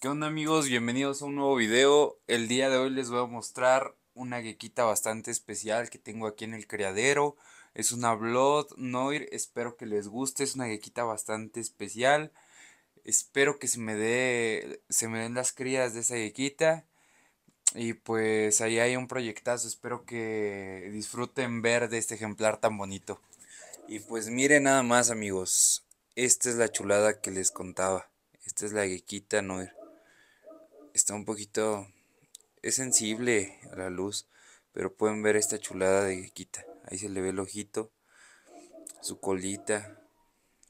¿Qué onda amigos? Bienvenidos a un nuevo video. El día de hoy les voy a mostrar una gequita bastante especial que tengo aquí en el criadero. Es una Blood Noir, espero que les guste, es una gequita bastante especial. Espero que se me, dé, se me den las crías de esa gequita. Y pues ahí hay un proyectazo, espero que disfruten ver de este ejemplar tan bonito. Y pues miren nada más amigos, esta es la chulada que les contaba. Esta es la gequita Noir está un poquito, es sensible a la luz, pero pueden ver esta chulada de gequita. Ahí se le ve el ojito, su colita,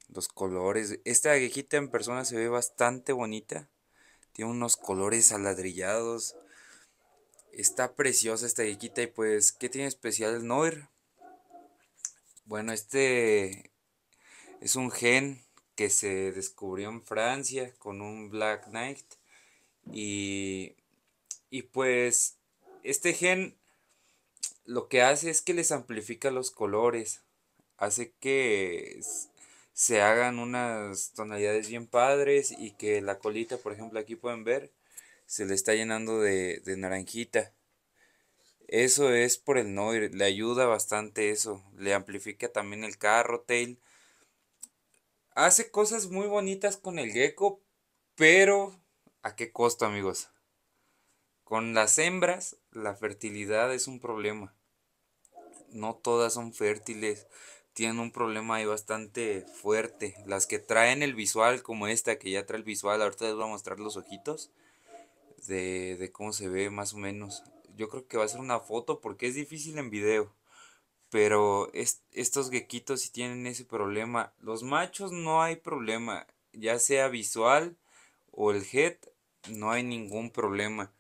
los colores. Esta gequita en persona se ve bastante bonita. Tiene unos colores aladrillados. Está preciosa esta gequita y pues, ¿qué tiene especial el Noir? Bueno, este es un gen que se descubrió en Francia con un Black Knight y, y pues este gen lo que hace es que les amplifica los colores, hace que se hagan unas tonalidades bien padres y que la colita, por ejemplo, aquí pueden ver, se le está llenando de, de naranjita. Eso es por el Noir, le ayuda bastante eso, le amplifica también el carro, tail. Hace cosas muy bonitas con el gecko, pero ¿A qué costo, amigos? Con las hembras, la fertilidad es un problema. No todas son fértiles. Tienen un problema ahí bastante fuerte. Las que traen el visual, como esta que ya trae el visual, ahorita les voy a mostrar los ojitos de, cómo se ve más o menos. Yo creo que va a ser una foto porque es difícil en video. Pero estos gequitos sí tienen ese problema. Los machos no hay problema. Ya sea visual o el head, no hay ningún problema.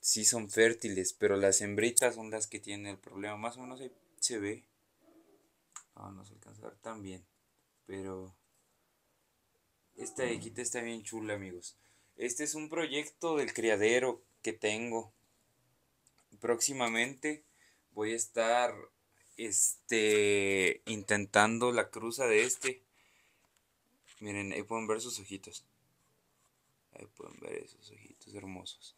Sí son fértiles, pero las hembritas son las que tienen el problema. Más o menos se ve. Vamos ah, a alcanzar también Pero esta mm. equita está bien chula, amigos. Este es un proyecto del criadero que tengo. Próximamente voy a estar este intentando la cruza de este. Miren, ahí pueden ver sus ojitos. Ahí pueden ver esos ojitos hermosos.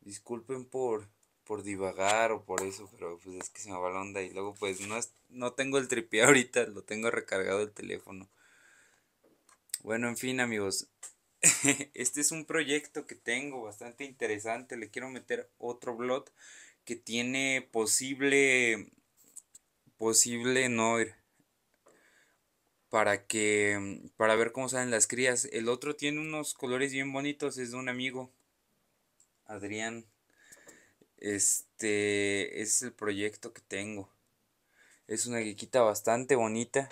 Disculpen por, por divagar o por eso, pero pues es que se me va la onda y luego pues no, no tengo el tripié ahorita, lo tengo recargado el teléfono. Bueno, en fin amigos, este es un proyecto que tengo bastante interesante. Le quiero meter otro blog que tiene posible. Posible no ir para que mm, para ver cómo salen las crías. El otro tiene unos colores bien bonitos, es de un amigo Adrián. Este es el proyecto que tengo. Es una guiquita bastante bonita.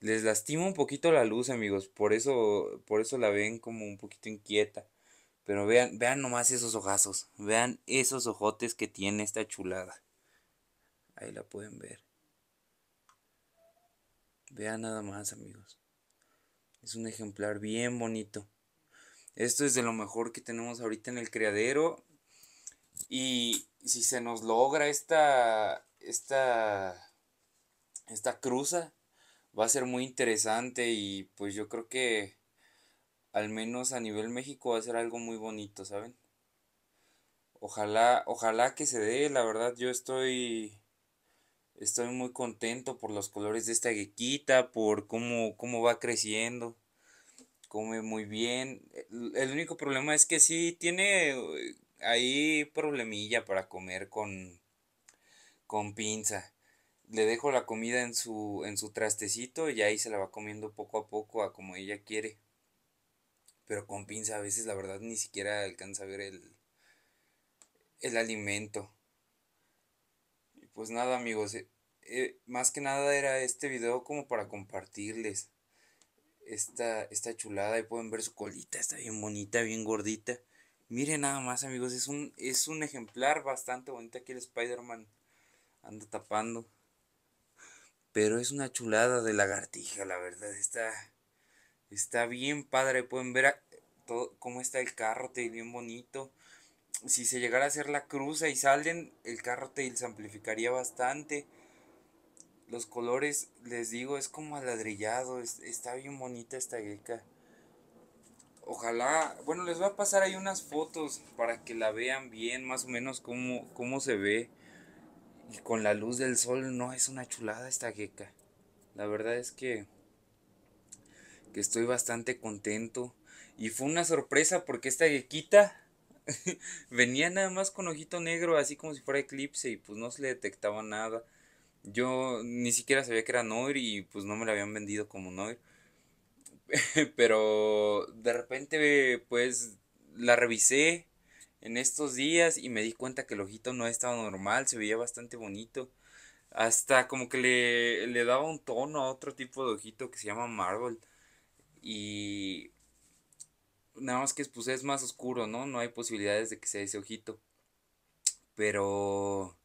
Les lastima un poquito la luz, amigos, por eso por eso la ven como un poquito inquieta. Pero vean, vean nomás esos ojazos, vean esos ojotes que tiene esta chulada. Ahí la pueden ver. Vean nada más, amigos. Es un ejemplar bien bonito. Esto es de lo mejor que tenemos ahorita en el criadero. Y si se nos logra esta, esta, esta cruza, va a ser muy interesante y pues yo creo que al menos a nivel México va a ser algo muy bonito, ¿saben? Ojalá, ojalá que se dé, la verdad yo estoy Estoy muy contento por los colores de esta gequita, por cómo, cómo va creciendo. Come muy bien. El único problema es que sí tiene eh, ahí problemilla para comer con, con pinza. Le dejo la comida en su, en su trastecito y ahí se la va comiendo poco a poco a como ella quiere. Pero con pinza a veces la verdad ni siquiera alcanza a ver el, el alimento pues nada amigos, eh, eh, más que nada era este video como para compartirles esta, esta chulada. y pueden ver su colita, está bien bonita, bien gordita. Miren nada más amigos, es un, es un ejemplar bastante bonito aquí el Spider-Man anda tapando. Pero es una chulada de lagartija, la verdad, está, está bien padre. Pueden ver cómo está el carro, bien bonito si se llegara a hacer la cruza y salen, el carro se amplificaría bastante. Los colores, les digo, es como aladrillado. está bien bonita esta geca. Ojalá, bueno, les voy a pasar ahí unas fotos para que la vean bien, más o menos cómo, cómo se ve. Y con la luz del sol, no, es una chulada esta geca. La verdad es que, que estoy bastante contento. Y fue una sorpresa porque esta gequita venía nada más con ojito negro, así como si fuera eclipse, y pues no se le detectaba nada. Yo ni siquiera sabía que era Noir y pues no me la habían vendido como Noir. Pero de repente pues la revisé en estos días y me di cuenta que el ojito no estaba normal, se veía bastante bonito. Hasta como que le, le daba un tono a otro tipo de ojito que se llama Marvel. Y Nada más que pues, es más oscuro, ¿no? No hay posibilidades de que sea ese ojito. Pero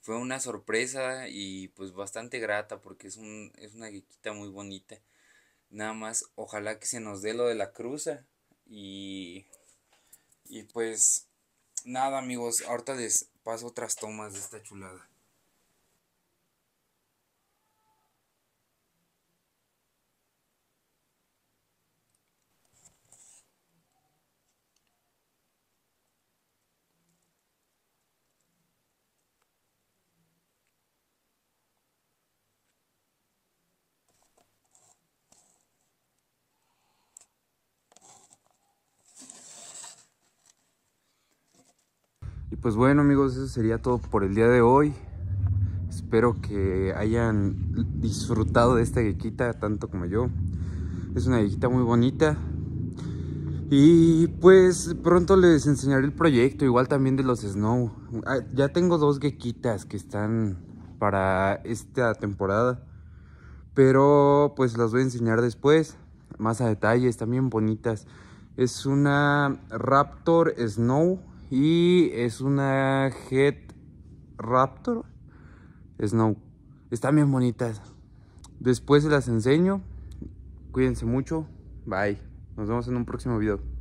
fue una sorpresa y pues bastante grata porque es, un, es una gequita muy bonita. Nada más, ojalá que se nos dé lo de la cruza. Y, y pues nada amigos, ahorita les paso otras tomas de esta chulada. pues bueno amigos, eso sería todo por el día de hoy. Espero que hayan disfrutado de esta gequita tanto como yo. Es una gequita muy bonita. Y pues pronto les enseñaré el proyecto, igual también de los Snow. Ah, ya tengo dos gequitas que están para esta temporada. Pero pues las voy a enseñar después, más a detalle, están bien bonitas. Es una Raptor Snow y es una Head Raptor Snow. Está bien bonitas. Después se las enseño. Cuídense mucho. Bye. Nos vemos en un próximo video.